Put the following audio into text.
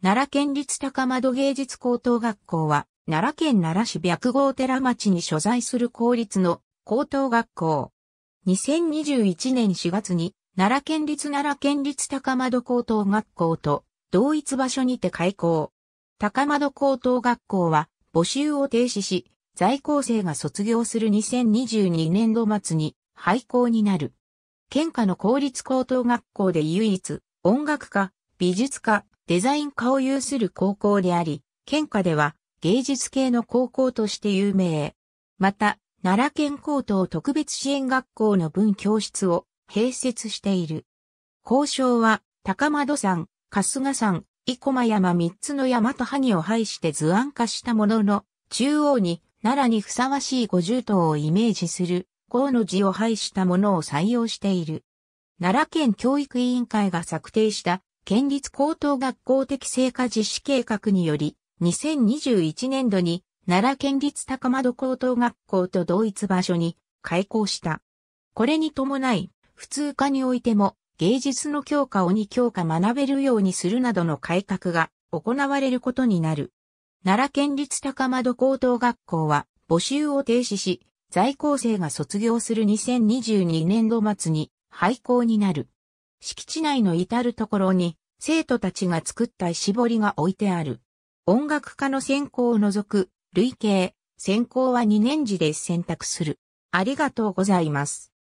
奈良県立高窓芸術高等学校は、奈良県奈良市白郷寺町に所在する公立の高等学校。2021年4月に、奈良県立奈良県立高窓高等学校と同一場所にて開校。高窓高等学校は募集を停止し、在校生が卒業する2022年度末に廃校になる。県下の公立高等学校で唯一、音楽科、美術科、デザイン科を有する高校であり、県下では芸術系の高校として有名。また、奈良県高等特別支援学校の文教室を併設している。交渉は、高窓山、春日山、生駒山三つの山と萩を配して図案化したものの、中央に奈良にふさわしい五重塔をイメージする、河の字を配したものを採用している。奈良県教育委員会が策定した県立高等学校的成果実施計画により、2021年度に奈良県立高窓高等学校と同一場所に開校した。これに伴い、普通科においても芸術の教科を2教科学べるようにするなどの改革が行われることになる。奈良県立高窓高等学校は募集を停止し、在校生が卒業する2022年度末に廃校になる。敷地内の至るところに生徒たちが作った石彫が置いてある。音楽家の専攻を除く、累計、専攻は2年次で選択する。ありがとうございます。